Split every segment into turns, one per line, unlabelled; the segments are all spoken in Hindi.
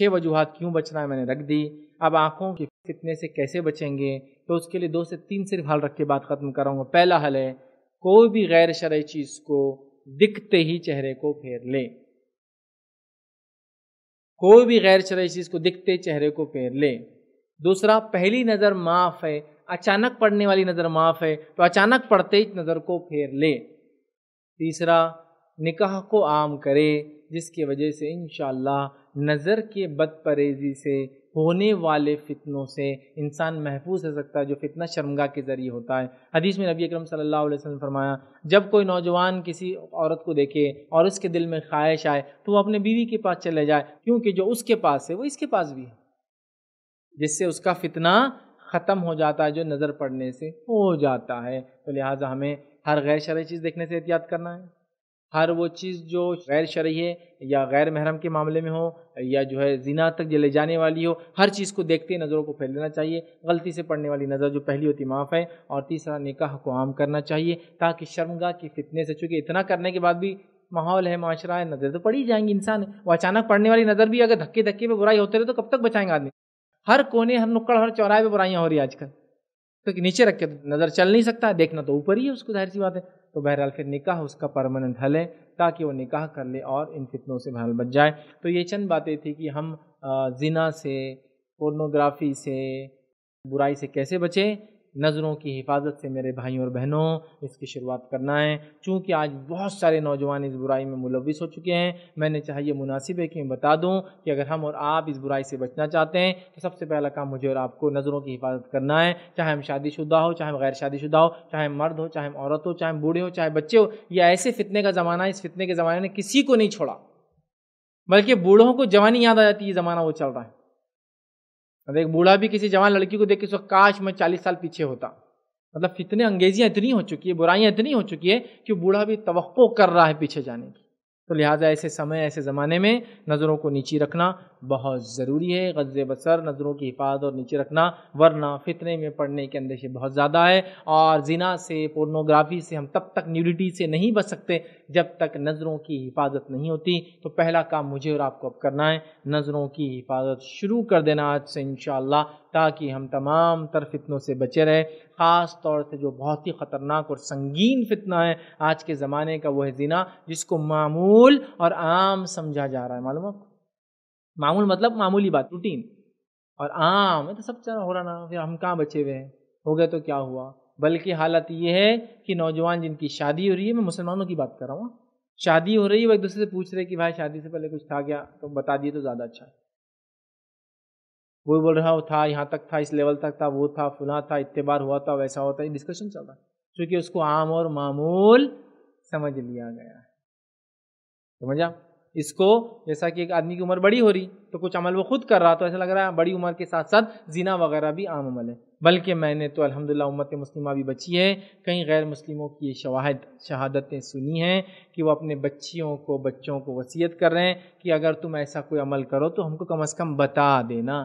छह वजूहत क्यों बचना है मैंने रख दी अब आंखों के फितने से कैसे बचेंगे तो उसके लिए दो से तीन सिर्फ हल रख के बात ख़त्म कराऊंगा पहला हल है कोई भी गैर शर चीज़ को दिखते ही चेहरे को फेर ले कोई भी गैर शरय चीज़ को दिखते चेहरे को फेर ले दूसरा पहली नज़र माफ़ है अचानक पड़ने वाली नज़र माफ़ है तो अचानक पड़ते ही नज़र को फेर ले तीसरा निकाह को आम करे जिसकी वजह से इन नज़र के बद परेजी से होने वाले फितनों से इंसान महफूज हो सकता है जो फितना शर्मगा के ज़रिए होता है हदीस में नबी अकरम सल्लल्लाहु अलैहि वसल्लम फरमाया जब कोई नौजवान किसी औरत को देखे और उसके दिल में ख्वाहिश आए तो वो अपने बीवी के पास चले जाए क्योंकि जो उसके पास है वो इसके पास भी है जिससे उसका फितना ख़त्म हो जाता है जो नज़र पड़ने से हो जाता है तो लिहाजा हमें हर गैर शर्य चीज़ देखने से एहतियात करना है हर वो चीज़ जो गैर शरीय है या गैर महरम के मामले में हो या जो है जिना तक जले जाने वाली हो हर चीज़ को देखते नज़रों को फैल देना चाहिए गलती से पड़ने वाली नज़र जो पहली होती माफ़ है और तीसरा निकाह को आम करना चाहिए ताकि शर्मगा की फितने से चूँकि इतना करने के बाद भी माहौल है माशरा है नज़र तो पड़ी ही जाएंगी इंसान वो अचानक पड़ने वाली नज़र भी अगर धक्के धक्के पर बुराई होते रहे तो कब तक बचाएंगे आदमी हर कोने हर नुक्कड़ हर चौराहे पर बुराइयाँ हो रही है आजकल तो नीचे रख के तो नज़र चल नहीं सकता देखना तो ऊपर ही है उसको जाहिर सी बात है तो बहरहाल फिर निकाह उसका परमानेंट हल है ताकि वो निकाह कर ले और इन फितनों से बहरहाल बच जाए तो ये चंद बातें थी कि हम जिना से पोर्नोग्राफी से बुराई से कैसे बचें नज़रों की हिफाजत से मेरे भाइयों और बहनों इसकी शुरुआत करना है चूँकि आज बहुत सारे नौजवान इस बुराई में मुलविस हो चुके हैं मैंने चाहे ये मुनासिब है कि मैं बता दूँ कि अगर हम और आप इस बुराई से बचना चाहते हैं तो सबसे पहला काम मुझे और आपको नज़रों की हिफाजत करना है चाहे हम शादीशुदा हो चाहे हम गैर शादीशुदा हो चाहे मर्द हो चाहे औरत हो चाहे बूढ़े हो चाहे बच्चे हो यह ऐसे फितने का ज़माना है इस फितने के ज़माने ने किसी को नहीं छोड़ा बल्कि बूढ़ों को जवानी याद आ जाती है ये ज़माना वो चल रहा है मतलब एक बूढ़ा भी किसी जवान लड़की को देख के सोचा काश मैं चालीस साल पीछे होता मतलब फितने अंगेजियां इतनी हो चुकी है बुराइयां इतनी हो चुकी है कि बूढ़ा भी तवक्को कर रहा है पीछे जाने की तो लिहाजा ऐसे समय ऐसे ज़माने में नज़रों को नीचे रखना बहुत ज़रूरी है गज़ बसर नज़रों की हिफाजत और नीचे रखना वरना फ़ितने में पड़ने के अंदेशे बहुत ज़्यादा है और जिना से पोर्नोग्राफी से हम तब तक न्यूडिटी से नहीं बच सकते जब तक नज़रों की हिफाजत नहीं होती तो पहला काम मुझे और आपको अब करना है नज़रों की हिफाजत शुरू कर देना आज से इन ताकि हम तमाम तर फितनों से बचे रहें ख़ास तौर से जो बहुत ही ख़तरनाक और संगीन फितना है आज के ज़माने का वह ज़िना जिसको मामूल और आम समझा जा रहा है मालूम आपको मामूल मतलब मामूली बात रूटीन और आम है तो सब चल हो रहा ना फिर हम कहाँ बचे हुए हैं हो गए तो क्या हुआ बल्कि हालत ये है कि नौजवान जिनकी शादी हो रही है मैं मुसलमानों की बात कर रहा हूँ हाँ। शादी हो रही है वो एक दूसरे से पूछ रहे कि भाई शादी से पहले कुछ था क्या तो बता दिए तो ज़्यादा अच्छा है वो बोल रहा हाँ, था यहाँ तक था इस लेवल तक था वो था फुला था इतने बार हुआ था वैसा होता है डिस्कशन चल रहा है क्योंकि उसको आम और मामूल समझ लिया गया है समझा इसको जैसा कि एक आदमी की उम्र बड़ी हो रही तो कुछ अमल वो खुद कर रहा तो ऐसा लग रहा है बड़ी उम्र के साथ साथ जीना वगैरह भी आम अमल है बल्कि मैंने तो अलहमदिल्ला उम्मत मुस्लिमा भी बची है कई गैर मुस्लिमों की ये शवाहद शहादतें सुनी हैं कि वो अपने बच्चियों को बच्चों को वसीयत कर रहे हैं कि अगर तुम ऐसा कोई अमल करो तो हमको कम अज़ कम बता देना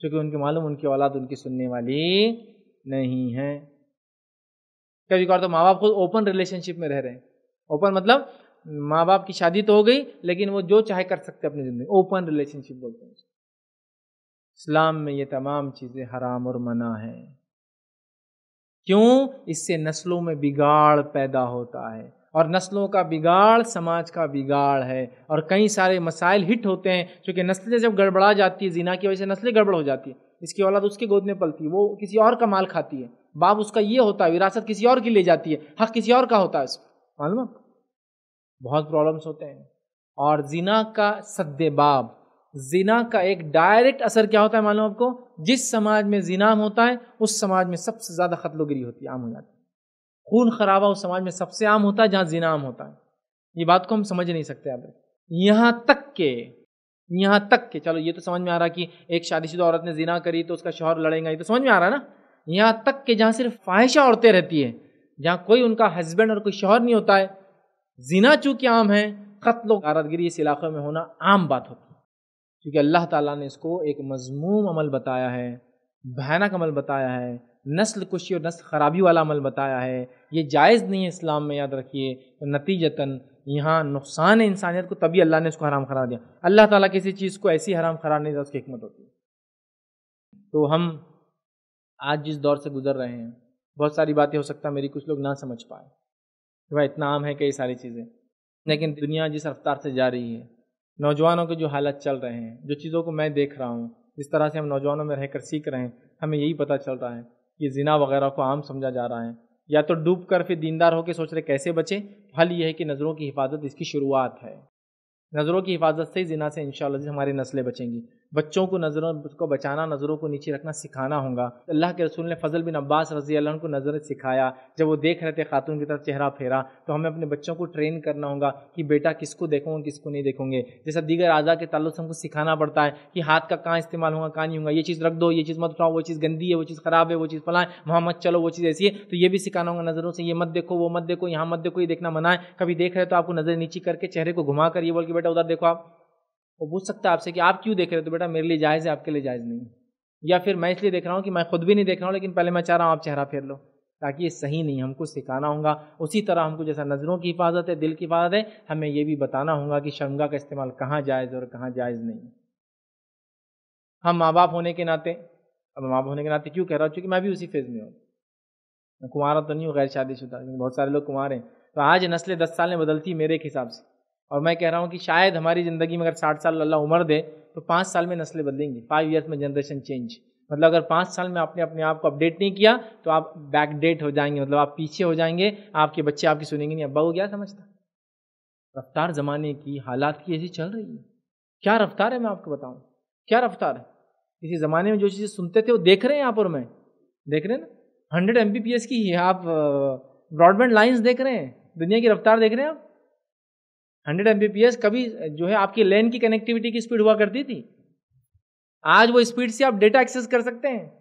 क्योंकि उनके मालूम उनकी औलाद उनकी सुनने वाली नहीं है कभी कभार तो माँ बाप खुद ओपन रिलेशनशिप में रह रहे हैं ओपन मतलब माँ बाप की शादी तो हो गई लेकिन वो जो चाहे कर सकते अपनी ज़िंदगी ओपन रिलेशनशिप बोलते हैं इस्लाम में ये तमाम चीज़ें हराम और मना है क्यों इससे नस्लों में बिगाड़ पैदा होता है और नस्लों का बिगाड़ समाज का बिगाड़ है और कई सारे मसाइल हिट होते हैं क्योंकि नस्लें जब गड़बड़ा जाती है जीना की वजह से नस्लें गड़बड़ हो जाती है इसकी औलाद उसके गोद में पलती है वो किसी और का माल खाती है बाप उसका ये होता है विरासत किसी और की ले जाती है हक किसी और का होता है उसको मालूम बहुत प्रॉब्लम्स होते हैं और जीना का सद्देबाब जिना का एक डायरेक्ट असर क्या होता है मालूम आपको जिस समाज में जिनाम होता है उस समाज में सबसे ज़्यादा खतलोगिरी होती है आम हो जाती है खून खराबा उस समाज में सबसे आम होता है जहाँ जिना आम होता है ये बात को हम समझ नहीं सकते आप यहाँ तक के यहाँ तक के चलो ये तो समझ में आ रहा कि एक शादीशुदा औरत ने जिना करी तो उसका शोहर लड़ेगा ये तो समझ में आ रहा ना यहाँ तक के जहाँ सिर्फ ख्वाहिशा औरतें रहती है जहाँ कोई उनका हस्बैंड और कोई शोहर नहीं होता है जिना चूँकि आम है कत्ल कारदगिरी इस इलाके में होना आम बात होती है क्योंकि अल्लाह ताला ने इसको एक मजमूम अमल बताया है भयानक अमल बताया है नस्ल कुशी और नस्ल खराबी वाला अमल बताया है ये जायज़ नहीं है इस्लाम में याद रखिए तो नतीजतन यहाँ नुकसान है इंसानियत को तभी अल्लाह ने उसको हराम करार दिया अल्लाह ताला किसी चीज़ को ऐसी हराम करार नहीं देता उसकी हमत होती तो हम आज जिस दौर से गुजर रहे हैं बहुत सारी बातें हो सकता है मेरी कुछ लोग ना समझ पाए कि भाई इतना आम है कई सारी चीज़ें लेकिन दुनिया जिस रफ्तार से जा रही है नौजवानों के जो हालत चल रहे हैं जो चीज़ों को मैं देख रहा हूँ जिस तरह से हम नौजवानों में रहकर सीख रहे हैं हमें यही पता चल रहा है ये जिना वगैरह को आम समझा जा रहा है या तो डूब कर फिर दीनदार होकर सोच रहे कैसे बचें हल ये है कि नज़रों की हिफाजत इसकी शुरुआत है नज़रों की हिफाजत से ही जिना से इन हमारी नस्लें बचेंगी बच्चों को नज़रों को बचाना नज़रों को नीचे रखना सिखाना होगा अल्लाह के रसूल ने फजल बिन अब्बास रजी अल्लाह को नज़र सिखाया जब वो देख रहे थे खातून की तरफ चेहरा फेरा तो हमें अपने बच्चों को ट्रेन करना होगा कि बेटा किसको देखोगे किसको नहीं देखोगे जैसा दीगर आज़ा के तल्लु से हमको सिखाना पड़ता है कि हाथ का कहाँ इस्तेमाल होगा कहाँ नहीं होगा ये चीज़ रख दो ये चीज़ मत उठाओ वो चीज़ गंदी है वो चीज़ ख़राब है वो चीज़ फलाएँ वहाँ मत चलो वो चीज़ ऐसी है तो ये भी सिखाना होगा नज़रों से ये मत देखो वो मत देखो यहाँ मत देखो ये देखना मना है कभी देख रहे हो तो आपको नज़र नीचे करके चेहरे को घुमा कर ये बोल के बेटा उधर देखो आप वो पूछ सकता है आपसे कि आप क्यों देख रहे हो तो बेटा मेरे लिए जायज़ है आपके लिए जायज़ नहीं या फिर मैं इसलिए देख रहा हूँ कि मैं खुद भी नहीं देख रहा हूँ लेकिन पहले मैं चाह रहा हूँ आप चेहरा फेर लो ताकि ये सही नहीं हमको सिखाना होगा उसी तरह हमको जैसा नज़रों की हिफाजत है दिल की हिफाजत है हमें ये भी बताना होगा कि शर्मगा का इस्तेमाल कहाँ जायज़ और कहाँ जायज़ नहीं हम माँ बाप होने के नाते अब माँ बाप होने के नाते क्यों कह रहा हूँ चूँकि मैं भी उसी फेज़ में हूँ मैं कुमारा तो नहीं हूँ गैर शादीशुदा बहुत सारे लोग कुमार हैं तो आज नस्लें दस साल में बदलती मेरे हिसाब से और मैं कह रहा हूँ कि शायद हमारी ज़िंदगी में अगर साठ साल अल्लाह उम्र दे तो पाँच साल में नस्लें बदलेंगी फाइव ईयर्स में जनरेशन चेंज मतलब अगर पाँच साल में आपने अपने आप को अपडेट नहीं किया तो आप बैकडेट हो जाएंगे मतलब आप पीछे हो जाएंगे आपके बच्चे आपकी सुनेंगे नहीं अब्बा को क्या समझता रफ्तार ज़माने की हालात की ऐसी चल रही है क्या रफ्तार है मैं आपको बताऊँ क्या रफ्तार है किसी ज़माने में जो चीज़ें सुनते थे वो देख रहे हैं आप और मैं देख रहे हैं ना हंड्रेड एम की है आप ब्रॉडबैंड लाइन्स देख रहे हैं दुनिया की रफ्तार देख रहे हैं आप हंड्रेड एम कभी जो है आपकी लेन की कनेक्टिविटी की स्पीड हुआ करती थी आज वो स्पीड से आप डेटा एक्सेस कर सकते हैं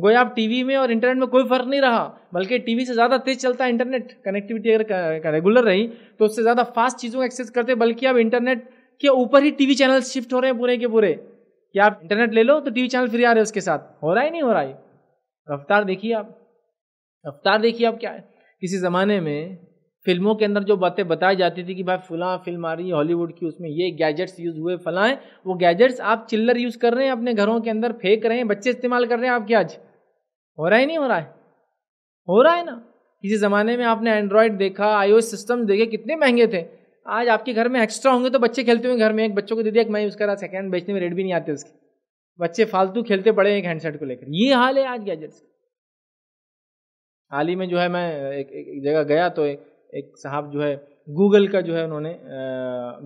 गोया आप टीवी में और इंटरनेट में कोई फर्क नहीं रहा बल्कि टीवी से ज़्यादा तेज चलता है इंटरनेट कनेक्टिविटी अगर रेगुलर रही तो उससे ज़्यादा फास्ट चीज़ों को एक्सेस करते बल्कि आप इंटरनेट के ऊपर ही टीवी चैनल शिफ्ट हो रहे हैं पूरे के पूरे कि आप इंटरनेट ले लो तो टीवी चैनल फ्री आ रहे हैं उसके साथ हो रहा है नहीं हो रहा है रफ्तार देखिए आप रफ्तार देखिए आप क्या है किसी ज़माने में फिल्मों के अंदर जो बातें बताई जाती थी कि भाई फलां फिल्म आ रही है हॉलीवुड की उसमें ये गैजेट्स यूज़ हुए फलाएँ वो गैजेट्स आप चिल्लर यूज़ कर रहे हैं अपने घरों के अंदर फेंक रहे हैं बच्चे इस्तेमाल कर रहे हैं आपके आज हो रहा है नहीं हो रहा है हो रहा है ना किसी ज़माने में आपने एंड्रॉयड देखा आईओ सिस्टम देखे कितने महंगे थे आज आपके घर में एक्स्ट्रा होंगे तो बच्चे खेलते हुए घर में एक बच्चों को दे दिया मैं यूज़ करा सेकेंड बेचने में रेट भी नहीं आते उसके बच्चे फालतू खेलते पड़े एक हैंडसेट को लेकर ये हाल है आज गैजेट्स हाल ही में जो है मैं एक, एक जगह गया तो एक एक साहब जो है गूगल का जो है उन्होंने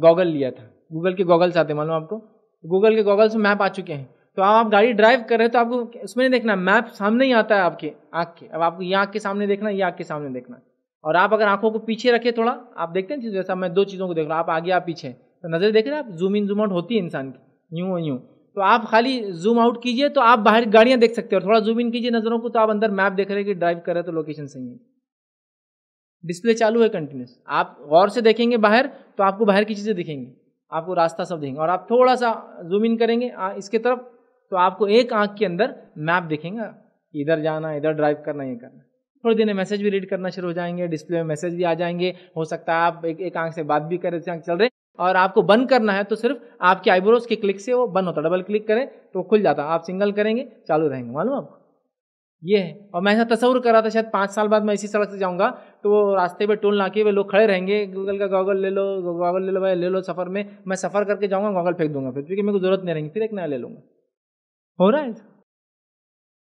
गॉगल लिया था गूगल के गॉगल्स आते हैं मालूम आपको गूगल के गॉगल्स में मैप आ चुके हैं तो आप गाड़ी ड्राइव कर रहे हो तो आपको उसमें नहीं देखना मैप सामने ही आता है आपके आँख के अब आपको ये आँख के सामने देखना ये आँख के सामने देखना और आप अगर आंखों को पीछे रखे थोड़ा आप देखते हैं जैसा मैं दो चीज़ों को देख रहा हूँ आप आगे आप पीछे तो नज़र देख रहे हैं आप जूम इन जूम आउट होती है इंसान की यूँ यूँ तो आप खाली जूम आउट कीजिए तो आप बाहर गाड़ियाँ देख सकते हो थोड़ा जूम इन कीजिए नज़रों को तो आप अंदर मैप देख रहे हैं कि ड्राइव कर रहे हो तो लोकेशन सही है डिस्प्ले चालू है कंटिन्यूस आप गौर से देखेंगे बाहर तो आपको बाहर की चीज़ें दिखेंगी आपको रास्ता सब देखेंगे और आप थोड़ा सा जूम इन करेंगे इसके तरफ तो आपको एक आंख के अंदर मैप दिखेगा इधर जाना इधर ड्राइव करना ये करना थोड़ी दिन मैसेज भी रीड करना शुरू हो जाएंगे डिस्प्ले में मैसेज भी आ जाएंगे हो सकता है आप एक एक आंख से बात भी करें आंख चल रहे और आपको बंद करना है तो सिर्फ आपके आईब्रोज के क्लिक से वो बंद होता है डबल क्लिक करें तो खुल जाता आप सिंगल करेंगे चालू रहेंगे मालूम आपको ये है और मैं ऐसा तस्वर कर रहा था शायद पाँच साल बाद मैं इसी सड़क से जाऊँगा तो वो रास्ते पर टोल नाके वे लोग खड़े रहेंगे गूगल का गॉगल ले लो गॉगल ले लो भाई ले लो सफ़र में मैं सफ़र करके जाऊँगा गॉगल फेंक दूंगा फिर क्योंकि मेरे को ज़रूरत नहीं रहेंगी फिर एक नया ले लूँगा हो रहा है ऐसा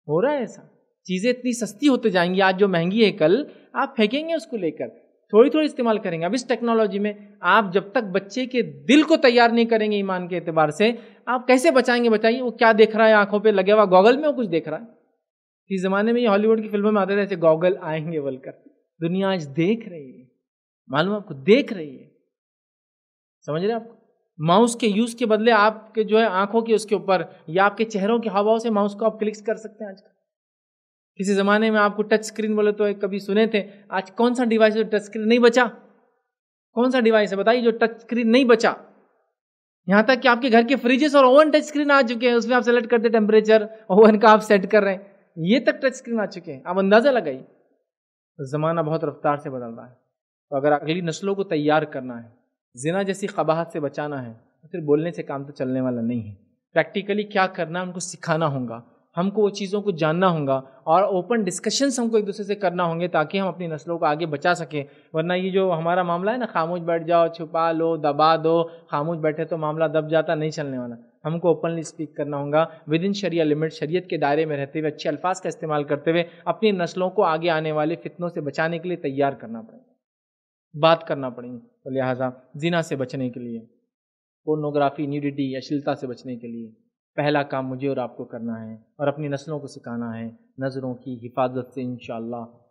हो रहा है ऐसा चीज़ें इतनी सस्ती होते जाएंगी आज जो महंगी है कल आप फेंकेंगे उसको लेकर थोड़ी थोड़ी इस्तेमाल करेंगे अब इस टेक्नोलॉजी में आप जब तक बच्चे के दिल को तैयार नहीं करेंगे ईमान के अतबार से आप कैसे बचाएंगे बताइए वो क्या देख रहा है आंखों पे लगे हुआ गॉगल में वो कुछ देख रहा है इस ज़माने में ये हॉलीवुड की फिल्मों में आते थे ऐसे गॉगल आएंगे बोलकर दुनिया आज देख रही है मालूम आपको देख रही है समझ रहे आप माउस के यूज़ के बदले आपके जो है आंखों के उसके ऊपर या आपके चेहरों के हवाओं से माउस को आप क्लिक्स कर सकते हैं आजकल किसी ज़माने में आपको टच स्क्रीन बोले तो कभी सुने थे आज कौन सा डिवाइस जो टच स्क्रीन नहीं बचा कौन सा डिवाइस है बताइए जो टच स्क्रीन नहीं बचा यहां तक कि आपके घर के फ्रिजेस और ओवन टच स्क्रीन आ चुके हैं उसमें आप सेलेक्ट करते टेम्परेचर ओवन का आप सेट कर रहे हैं ये तक टच स्क्रीन आ चुके हैं आप अंदाज़ा लगाइए तो ज़माना बहुत रफ्तार से बदल रहा है तो अगर अगली नस्लों को तैयार करना है जिना जैसी कबाहत से बचाना है तो फिर बोलने से काम तो चलने वाला नहीं है प्रैक्टिकली क्या करना है उनको सिखाना होगा हमको वो चीज़ों को जानना होगा और ओपन डिस्कशंस हमको एक दूसरे से करना होंगे ताकि हम अपनी नस्लों को आगे बचा सकें वरना ये जो हमारा मामला है ना खामोश बैठ जाओ छुपा लो दबा दो खामोश बैठे तो मामला दब जाता नहीं चलने वाला हमको ओपनली स्पीक करना होगा विद इन शरिया लिमिट शरीयत के दायरे में रहते हुए अच्छे अल्फाज का इस्तेमाल करते हुए अपनी नस्लों को आगे आने वाले फितनों से बचाने के लिए तैयार करना पड़ेगा बात करना पड़ेगी तो लिहाजा जिना से बचने के लिए पोर्नोग्राफी न्यूडिटी अश्लीलता से बचने के लिए पहला काम मुझे और आपको करना है और अपनी नस्लों को सिखाना है नज़रों की हिफाजत से इन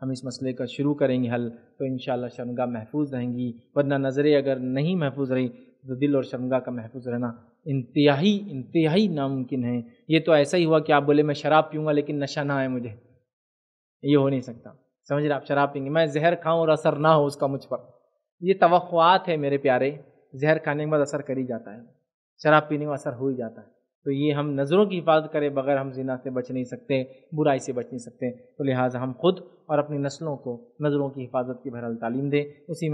हम इस मसले का शुरू करेंगे हल तो इन शर्मगा महफूज रहेंगी वरना नज़रें अगर नहीं महफूज रही तो दिल और शर्मगा का महफूज रहना इंतहाई इंतहाई नामुमकिन है ये तो ऐसा ही हुआ कि आप बोले मैं शराब पीऊँगा लेकिन नशा ना आए मुझे ये हो नहीं सकता समझ रहे आप शराब पीएंगे मैं जहर खाऊं और असर ना हो उसका मुझ पर ये तवक़ात है मेरे प्यारे जहर खाने के बाद असर कर ही जाता है शराब पीने में असर हो ही जाता है तो ये हम नज़रों की हिफाजत करें बगैर हम जिना से बच नहीं सकते बुराई से बच नहीं सकते तो लिहाजा हम खुद और अपनी नस्लों को नज़रों की हिफाजत की बहरहाल तालीम दें उसी